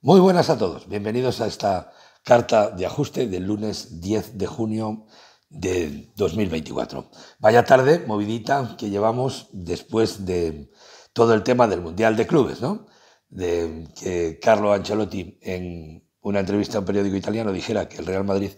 Muy buenas a todos, bienvenidos a esta carta de ajuste del lunes 10 de junio de 2024. Vaya tarde movidita que llevamos después de todo el tema del Mundial de Clubes, ¿no? De que Carlo Ancelotti en una entrevista a un periódico italiano dijera que el Real Madrid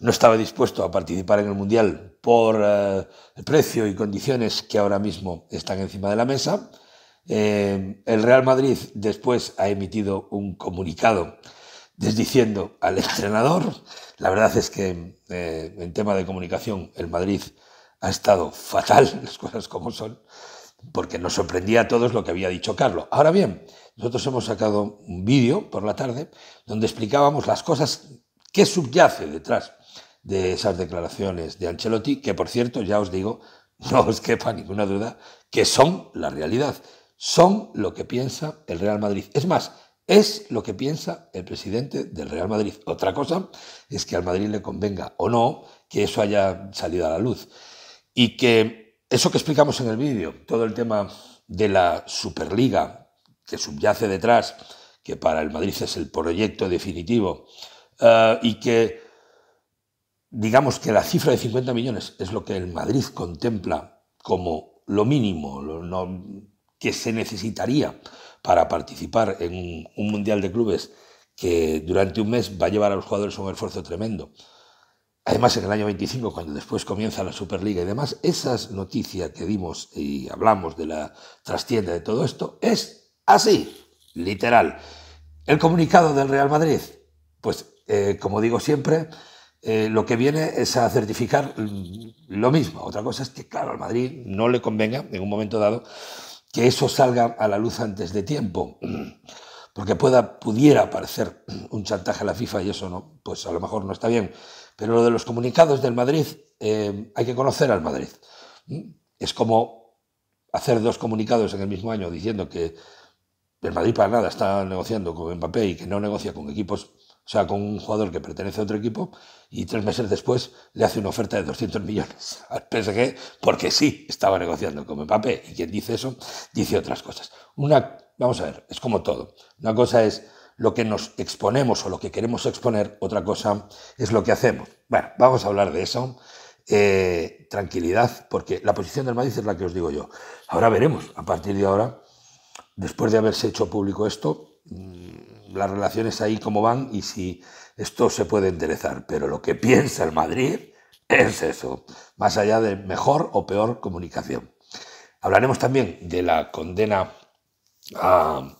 no estaba dispuesto a participar en el Mundial por eh, el precio y condiciones que ahora mismo están encima de la mesa eh, el Real Madrid después ha emitido un comunicado desdiciendo al entrenador. La verdad es que eh, en tema de comunicación el Madrid ha estado fatal, las cosas como son, porque nos sorprendía a todos lo que había dicho Carlos. Ahora bien, nosotros hemos sacado un vídeo por la tarde donde explicábamos las cosas que subyace detrás de esas declaraciones de Ancelotti, que por cierto, ya os digo, no os quepa ninguna duda, que son la realidad son lo que piensa el Real Madrid. Es más, es lo que piensa el presidente del Real Madrid. Otra cosa es que al Madrid le convenga o no que eso haya salido a la luz. Y que eso que explicamos en el vídeo, todo el tema de la Superliga que subyace detrás, que para el Madrid es el proyecto definitivo, eh, y que digamos que la cifra de 50 millones es lo que el Madrid contempla como lo mínimo, no, que se necesitaría para participar en un, Mundial de Clubes que durante un mes va a llevar a los jugadores un esfuerzo tremendo. Además, en el año 25, cuando después comienza la Superliga y demás, esas noticias que dimos y hablamos de la trastienda de todo esto es así, literal. El comunicado del Real Madrid, pues eh, como digo siempre, eh, lo que viene es a certificar mm, lo mismo. Otra cosa es que, claro, al Madrid no le convenga en un momento dado que eso salga a la luz antes de tiempo, porque pueda, pudiera parecer un chantaje a la FIFA y eso no, pues a lo mejor no está bien. Pero lo de los comunicados del Madrid, eh, hay que conocer al Madrid. Es como hacer dos comunicados en el mismo año diciendo que el Madrid para nada está negociando con Mbappé y que no negocia con equipos o sea, con un jugador que pertenece a otro equipo y tres meses después le hace una oferta de 200 millones al que porque sí estaba negociando con Mbappé y quien dice eso dice otras cosas. Una, vamos a ver, es como todo. Una cosa es lo que nos exponemos o lo que queremos exponer, otra cosa es lo que hacemos. Bueno, vamos a hablar de eso. Eh, tranquilidad, porque la posición del Madrid es la que os digo yo. Ahora veremos, a partir de ahora, después de haberse hecho público esto, mm, las relaciones ahí como van y si esto se puede enderezar. Pero lo que piensa el Madrid es eso, más allá de mejor o peor comunicación. Hablaremos también de la condena a,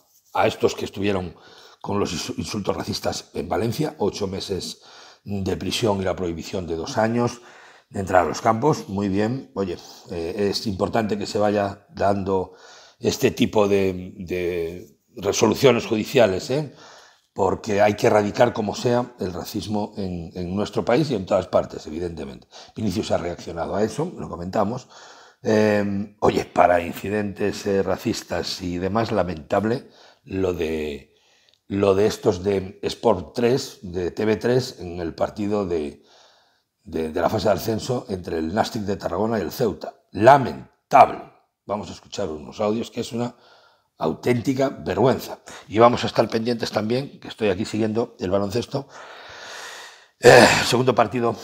estos que estuvieron con los insultos racistas en Valencia, ocho meses de prisión y la prohibición de dos años de entrar a los campos. Muy bien, oye, eh, es importante que se vaya dando este tipo de resoluciones judiciales, ¿eh? porque hay que erradicar como sea el racismo en, nuestro país y en todas partes, evidentemente. Vinicius ha reaccionado a eso, lo comentamos. Em, oye, para incidentes eh, racistas y demás, lamentable lo de, lo de estos de Sport 3, de TV3, en el partido de, de la fase de ascenso entre el Nastic de Tarragona y el Ceuta. Lamentable. Vamos a escuchar unos audios que es una auténtica vergüenza. Y vamos a estar pendientes también, que estoy aquí siguiendo el baloncesto, eh, segundo partido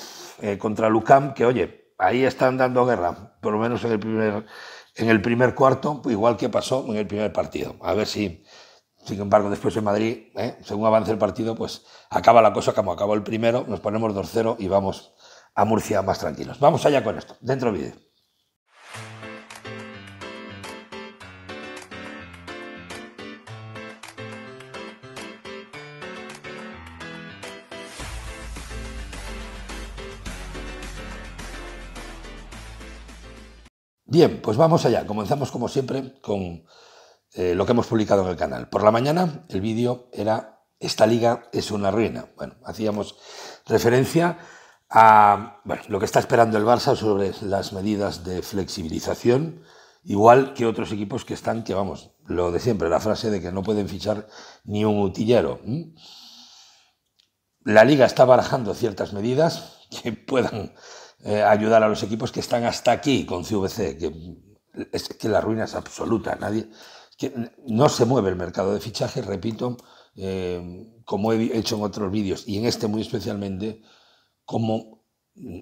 eh, contra Lucam, que oye, ahí están dando guerra, por lo menos en el primer, en el primer cuarto, igual que pasó en el primer partido. A ver si, sin embargo, después en Madrid, eh, según avance el partido, pues acaba la cosa como acabó el primero, nos ponemos 2-0 y vamos a Murcia más tranquilos. Vamos allá con esto, dentro vídeo. Bien, pues vamos allá. Comenzamos como siempre con eh, lo que hemos publicado en el canal. Por la mañana el vídeo era Esta liga es una ruina. Bueno, hacíamos referencia a lo que está esperando el Barça sobre las medidas de flexibilización, igual que otros equipos que están, que vamos, lo de siempre, la frase de que no pueden fichar ni un utillero. La liga está barajando ciertas medidas que puedan eh, ayudar a los equipos que están hasta aquí con CVC, que, es que la ruina es absoluta, nadie, que no se mueve el mercado de fichajes, repito, eh, como he hecho en otros vídeos y en este muy especialmente, como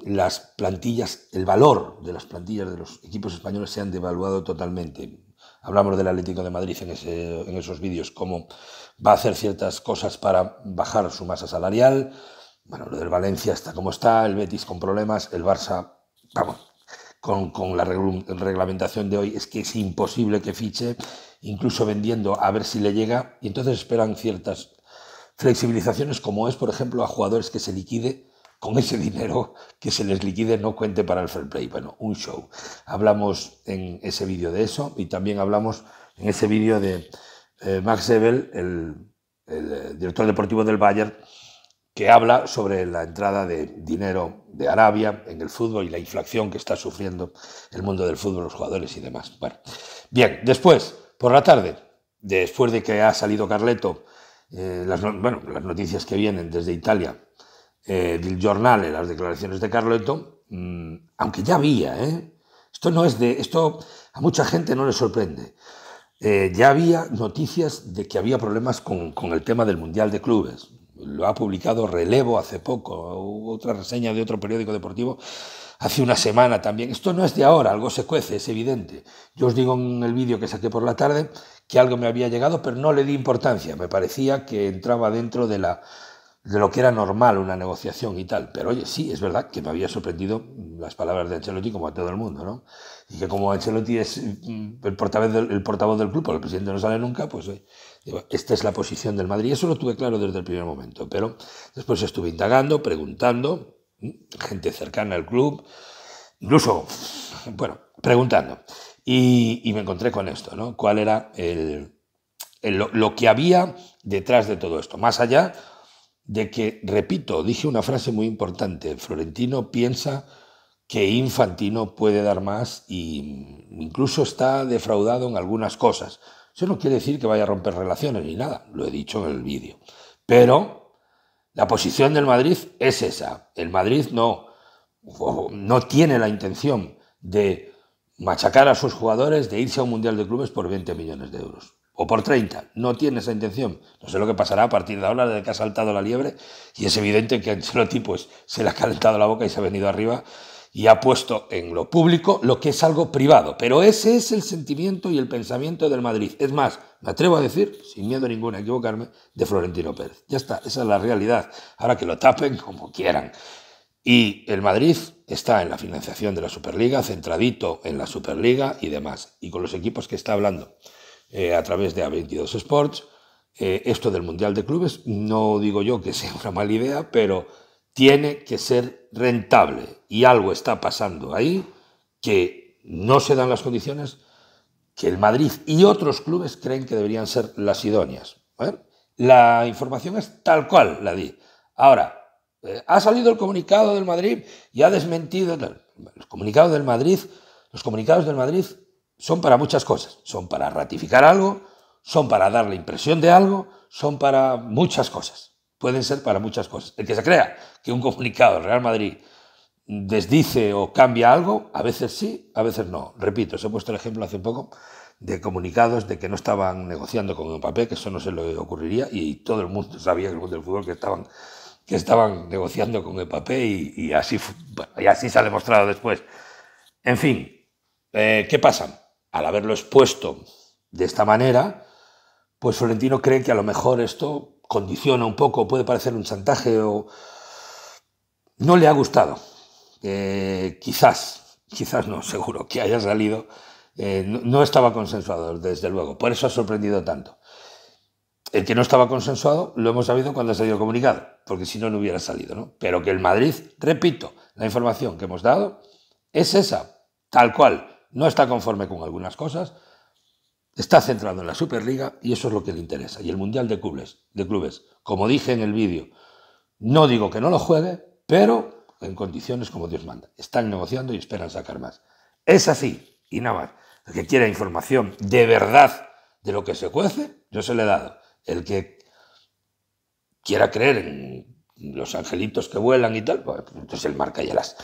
las plantillas, el valor de las plantillas de los equipos españoles se han devaluado totalmente. Hablamos del Atlético de Madrid en, en esos vídeos, cómo va a hacer ciertas cosas para bajar su masa salarial, bueno, lo del Valencia está como está, el Betis con problemas, el Barça, vamos, con, la reglamentación de hoy es que es imposible que fiche, incluso vendiendo a ver si le llega, y entonces esperan ciertas flexibilizaciones como es, por ejemplo, a jugadores que se liquide con ese dinero que se les liquide no cuente para el fair play. Bueno, un show. Hablamos en ese vídeo de eso y también hablamos en ese vídeo de eh, Max Ebel, el, el eh, director deportivo del Bayern, que habla sobre la entrada de dinero de Arabia en el fútbol y la inflación que está sufriendo el mundo del fútbol, los jugadores y demás. bien, después, por la tarde, después de que ha salido Carleto, eh, las, bueno, las noticias que vienen desde Italia, eh, del Jornal, las declaraciones de Carleto, mm, aunque ya había, ¿eh? esto no es de, esto a mucha gente no le sorprende. ya había noticias de que había problemas con, con el tema del Mundial de Clubes lo ha publicado Relevo hace poco, otra reseña de otro periódico deportivo hace una semana también. Esto no es de ahora, algo se cuece, es evidente. Yo os digo en el vídeo que saqué por la tarde que algo me había llegado, pero no le di importancia, me parecía que entraba dentro de la de lo que era normal una negociación y tal. Pero oye, sí, es verdad que me había sorprendido las palabras de Ancelotti como a todo el mundo, ¿no? Y que como Ancelotti es mm, el portavoz del, portavoz del club, el presidente no sale nunca, pues esta es la posición del Madrid. Y Eso lo tuve claro desde el primer momento, pero después estuve indagando, preguntando, mm, gente cercana al club, incluso, bueno, preguntando. Y, me encontré con esto, ¿no? ¿Cuál era el, lo que había detrás de todo esto? Más allá de que, repito, dije una frase muy importante, Florentino piensa que Infantino puede dar más e incluso está defraudado en algunas cosas. Eso no quiere decir que vaya a romper relaciones ni nada, lo he dicho en el vídeo. Pero la posición del Madrid es esa. El Madrid no, no tiene la intención de machacar a sus jugadores, de irse a un Mundial de Clubes por 20 millones de euros o por 30. No tiene esa intención. No sé lo que pasará a partir de ahora, desde que ha saltado la liebre. Y es evidente que Ancelotti pues, se le ha calentado la boca y se ha venido arriba y ha puesto en lo público lo que es algo privado. Pero ese es el sentimiento y el pensamiento del Madrid. Es más, me atrevo a decir, sin miedo ninguno a equivocarme, de Florentino Pérez. Ya está, esa es la realidad. Ahora que lo tapen como quieran. Y el Madrid está en la financiación de la Superliga, centradito en la Superliga y demás, y con los equipos que está hablando. Eh, a través de A22 Sports. Eh, esto del Mundial de Clubes, no digo yo que sea una mala idea, pero tiene que ser rentable y algo está pasando ahí que no se dan las condiciones que el Madrid y otros clubes creen que deberían ser las idóneas. ¿eh? La información es tal cual la di. Ahora, ha salido el comunicado del Madrid y ha desmentido el, comunicado del Madrid, los comunicados del Madrid son para muchas cosas. Son para ratificar algo, son para dar la impresión de algo, son para muchas cosas. Pueden ser para muchas cosas. El que se crea que un comunicado del Real Madrid desdice o cambia algo, a veces sí, a veces no. Repito, os he puesto el ejemplo hace un poco de comunicados de que no estaban negociando con el papel, que eso no se le ocurriría, y todo el mundo sabía que el mundo del fútbol que estaban, que estaban negociando con el y, y así, y así se ha demostrado después. En fin, eh, ¿qué pasa? al haberlo expuesto de esta manera, pues Florentino cree que a lo mejor esto condiciona un poco, puede parecer un chantaje o... No le ha gustado. Eh, quizás, quizás no, seguro que haya salido. Eh, no, estaba consensuado, desde luego. Por eso ha sorprendido tanto. El que no estaba consensuado lo hemos sabido cuando ha salido el comunicado, porque si no, no hubiera salido. ¿no? Pero que el Madrid, repito, la información que hemos dado es esa, tal cual no está conforme con algunas cosas, está centrado en la Superliga y eso es lo que le interesa. Y el Mundial de Clubes, de clubes como dije en el vídeo, no digo que no lo juegue, pero en condiciones como Dios manda. Están negociando y esperan sacar más. Es así, y nada más. El que quiera información de verdad de lo que se cuece, yo se le he dado. El que quiera creer en los angelitos que vuelan y tal, pues entonces el marca y las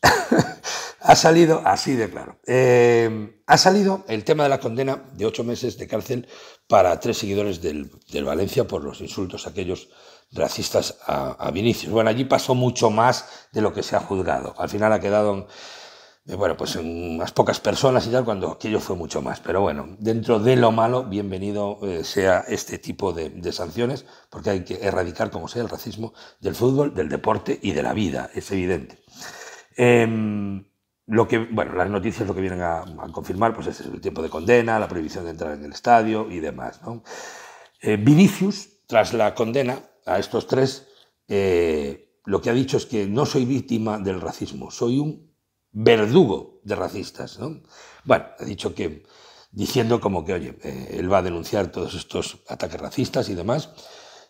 Ha salido, así de claro, eh, ha salido el tema de la condena de ocho meses de cárcel para tres seguidores del, Valencia por los insultos aquellos racistas a, Vinicius. Bueno, allí pasó mucho más de lo que se ha juzgado. Al final ha quedado, eh, bueno, pues en unas pocas personas y tal, cuando aquello fue mucho más. Pero bueno, dentro de lo malo, bienvenido eh, sea este tipo de, sanciones, porque hay que erradicar, como sea, el racismo del fútbol, del deporte y de la vida, es evidente. Em, lo que, bueno, las noticias lo que vienen a, confirmar pues es el tiempo de condena, la prohibición de entrar en el estadio y demás. ¿no? Eh, Vinicius, tras la condena a estos tres, eh, lo que ha dicho es que no soy víctima del racismo, soy un verdugo de racistas. ¿no? Bueno, ha dicho que, diciendo como que, oye, eh, él va a denunciar todos estos ataques racistas y demás,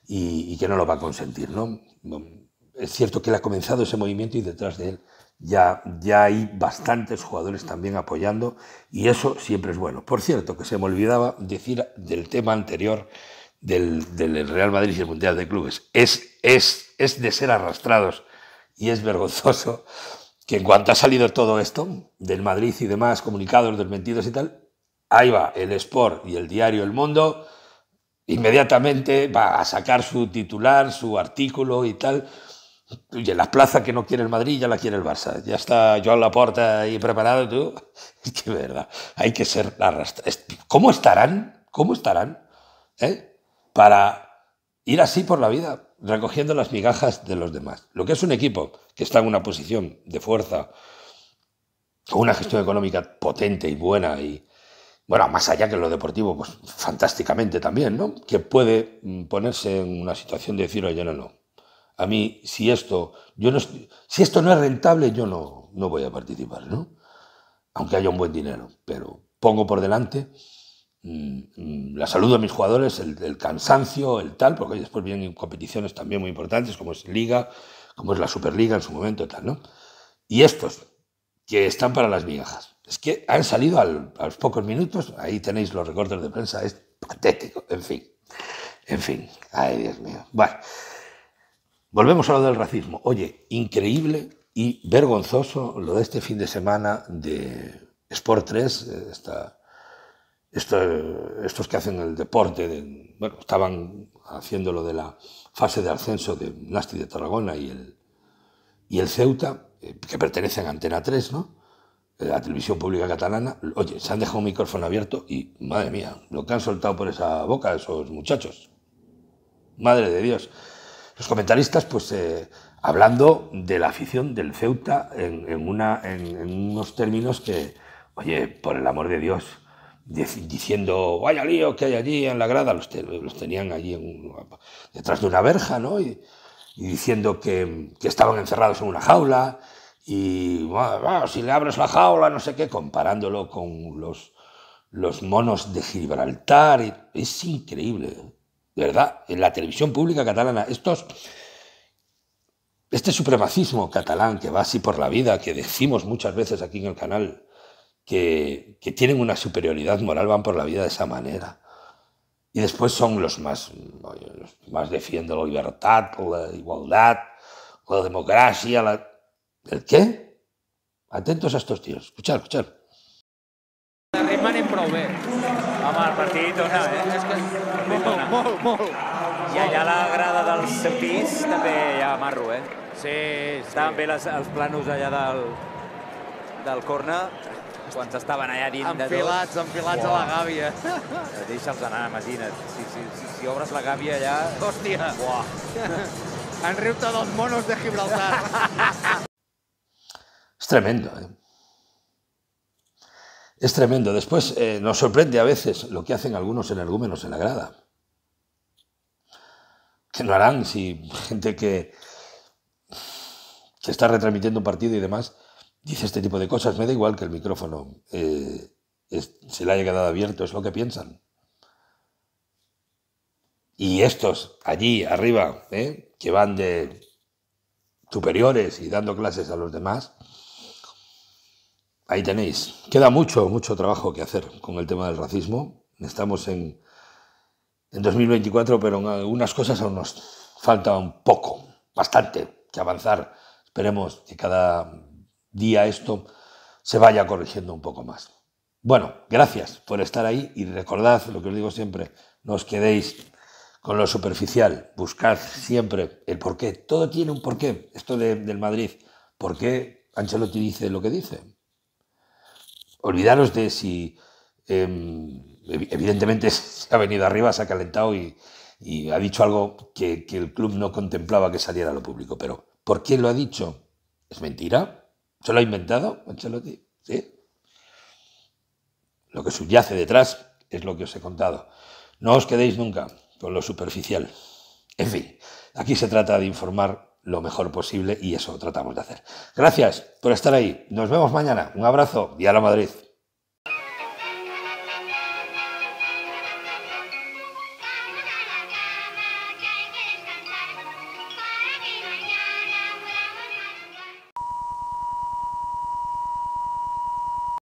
y, y que no lo va a consentir. ¿no? Es cierto que él ha comenzado ese movimiento y detrás de él ya, ya hay bastantes jugadores también apoyando y eso siempre es bueno. Por cierto, que se me olvidaba decir del tema anterior del, Real Madrid y el Mundial de Clubes. Es, es, es de ser arrastrados y es vergonzoso que en cuanto ha salido todo esto, del Madrid y demás, comunicados, desmentidos y tal, ahí va el Sport y el diario El Mundo, inmediatamente va a sacar su titular, su artículo y tal, Oye, la plaza que no quiere el Madrid ya la quiere el Barça. Ya está yo la puerta ahí preparado, tú. Es que verdad, hay que ser arrastrados. ¿Cómo estarán? ¿Cómo estarán? Eh? Para ir así por la vida, recogiendo las migajas de los demás. Lo que es un equipo que está en una posición de fuerza, con una gestión económica potente y buena y, bueno, más allá que lo deportivo, pues fantásticamente también, ¿no? Que puede mm, ponerse en una situación de decir, oye, no, no, a mí, si esto, yo no, si esto no es rentable, yo no, voy a participar, ¿no? Aunque haya un buen dinero, pero pongo por delante mm, mm, la salud de mis jugadores, el, cansancio, el tal, porque después vienen competiciones también muy importantes, como es Liga, como es la Superliga en su momento, tal, ¿no? Y estos, que están para las migajas. Es que han salido a los pocos minutos, ahí tenéis los recortes de prensa, es patético, en fin, en fin, ay Dios mío. Bueno. Volvemos a lo del racismo. Oye, increíble y vergonzoso lo de este fin de semana de Sport 3, eh, estos que hacen el deporte, de, bueno, estaban haciendo lo de la fase de ascenso de Nasti de Tarragona y el, y el Ceuta, eh, que pertenecen a Antena 3, ¿no? la eh, televisión pública catalana, oye, se han dejado un micrófono abierto y, madre mía, lo que han soltado por esa boca esos muchachos. Madre de Dios los comentaristas, pues eh, hablando de la afición del Ceuta en, unos términos que, oye, por el amor de Dios, diciendo, vaya lío que hay allí en la grada, los, tenían allí detrás de una verja, ¿no? Y, diciendo que, estaban encerrados en una jaula y, bueno, si le abres la jaula, no sé qué, comparándolo con los, los monos de Gibraltar, es increíble verdad, en la televisión pública catalana, estos, este supremacismo catalán que va así por la vida, que decimos muchas veces aquí en el canal, que, que tienen una superioridad moral, van por la vida de esa manera. Y después son los más, los más defienden la libertad, la igualdad, la democracia, la... ¿El qué? Atentos a estos tíos. Escuchar, escuchar. Home, el partit dona, eh? És que... Molt, molt, molt. I allà a la grada del seu pis també hi ha marro, eh? Sí, sí. Estaven bé les, els planos allà del, del corner quan estaven allà dins de tots. Enfilats, enfilats a la gàbia. Eh, deixa'ls anar, imagina't. Si, si, si, si obres la gàbia allà... Hòstia! Uah. Enriu-te dels monos de Gibraltar. És tremendo, eh? Es tremendo. Después eh, nos sorprende a veces lo que hacen algunos energúmenos en la grada. ¿Qué no harán si gente que, se está retransmitiendo un partido y demás dice este tipo de cosas? Me da igual que el micrófono eh, se le haya quedado abierto, es lo que piensan. Y estos allí arriba, eh, que van de superiores y dando clases a los demás, ahí tenéis. Queda mucho, mucho trabajo que hacer con el tema del racismo. Estamos en, 2024, pero en algunas cosas aún nos falta un poco, bastante, que avanzar. Esperemos que cada día esto se vaya corrigiendo un poco más. Bueno, gracias por estar ahí y recordad lo que os digo siempre, no os quedéis con lo superficial, buscad siempre el porqué. Todo tiene un porqué, esto del Madrid. ¿Por qué Ancelotti dice lo que dice? olvidaros de si... Em, evidentemente se ha venido arriba, se ha calentado y, ha dicho algo que, el club no contemplaba que saliera a lo público. Pero, ¿por qué lo ha dicho? ¿Es mentira? ¿Se lo ha inventado Ancelotti? Lo que subyace detrás es lo que os he contado. No os quedéis nunca con lo superficial. En fin, aquí se trata de informar lo mejor posible y eso tratamos de hacer. Gracias por estar ahí. Nos vemos mañana. Un abrazo. y a la Madrid.